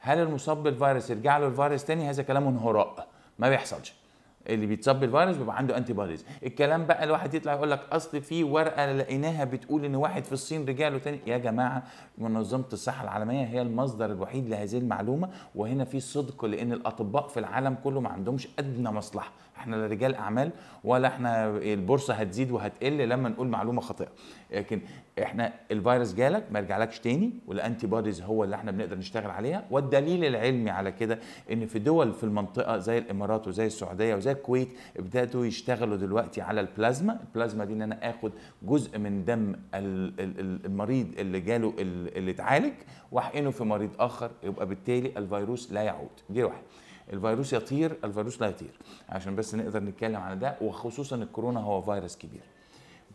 هل المصاب بالفيروس يرجع له الفيروس تاني هذا كلام هراء ما بيحصلش اللي بيتصاب بالفيروس بيبقى عنده انتي بوديز الكلام بقى الواحد يطلع يقول لك اصل في ورقه لقيناها بتقول ان واحد في الصين رجع له تاني يا جماعه منظمه الصحه العالميه هي المصدر الوحيد لهذه المعلومه وهنا في صدق لان الاطباء في العالم كله ما عندهمش ادنى مصلحه احنا لا رجال اعمال ولا احنا البورصه هتزيد وهتقل لما نقول معلومه خاطئه لكن احنا الفيروس جالك ما يرجعلكش تاني والانتي بوديز هو اللي احنا بنقدر نشتغل عليها والدليل العلمي على كده ان في دول في المنطقه زي الامارات وزي السعوديه وزي الكويت ابتدوا يشتغلوا دلوقتي على البلازما البلازما دي ان انا اخد جزء من دم المريض اللي جاله اللي اتعالج واحقنه في مريض اخر يبقى بالتالي الفيروس لا يعود دي واحده الفيروس يطير الفيروس لا يطير عشان بس نقدر نتكلم عن ده وخصوصا الكورونا هو فيروس كبير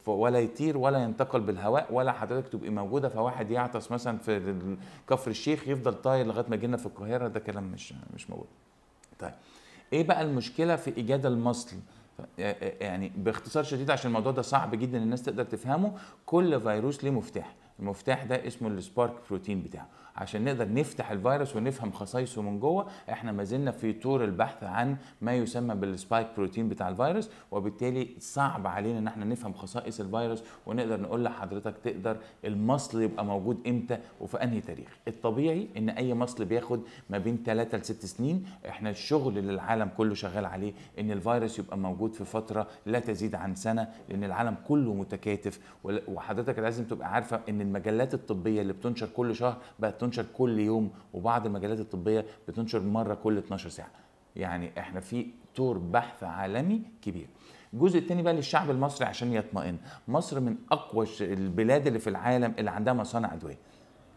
ولا يطير ولا ينتقل بالهواء ولا حضرتك تبقي موجوده فواحد يعطس مثلا في كفر الشيخ يفضل طاير لغايه ما جينا في القاهره ده كلام مش مش موجود. طيب ايه بقى المشكله في ايجاد المصل؟ يعني باختصار شديد عشان الموضوع ده صعب جدا الناس تقدر تفهمه كل فيروس ليه مفتاح المفتاح ده اسمه السبارك بروتين بتاعه عشان نقدر نفتح الفيروس ونفهم خصائصه من جوه احنا ما زلنا في طور البحث عن ما يسمى بالسبايك بروتين بتاع الفيروس وبالتالي صعب علينا ان احنا نفهم خصائص الفيروس ونقدر نقول لحضرتك تقدر المصل يبقى موجود امتى وفي انهي تاريخ الطبيعي ان اي مصل بياخد ما بين 3 ل 6 سنين احنا الشغل اللي العالم كله شغال عليه ان الفيروس يبقى موجود في فتره لا تزيد عن سنه لان العالم كله متكاتف وحضرتك لازم تبقى عارفه ان المجلات الطبيه اللي بتنشر كل شهر بقت تنشر كل يوم وبعض المجلات الطبيه بتنشر مره كل 12 ساعه يعني احنا في طور بحث عالمي كبير الجزء الثاني بقى للشعب المصري عشان يطمئن مصر من اقوى البلاد اللي في العالم اللي عندها مصانع ادويه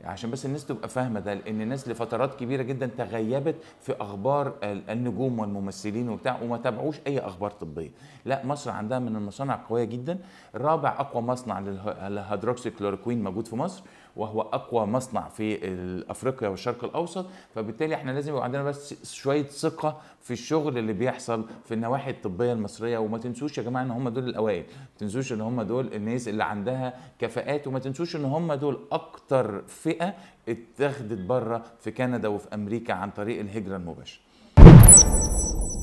عشان بس الناس تبقى فاهمه ده لان الناس لفترات كبيره جدا تغيبت في اخبار النجوم والممثلين وبتاع وما تابعوش اي اخبار طبيه لا مصر عندها من المصانع القويه جدا رابع اقوى مصنع للهيدروكسي كلوروكوين موجود في مصر وهو اقوى مصنع في افريقيا والشرق الاوسط فبالتالي احنا لازم يبقى عندنا بس شويه ثقه في الشغل اللي بيحصل في النواحي الطبيه المصريه وما تنسوش يا جماعه ان هم دول الاوائل ما تنسوش ان هم دول الناس اللي عندها كفاءات وما تنسوش ان هم دول اكتر في فئه اتخذت بره في كندا وفي امريكا عن طريق الهجره المباشره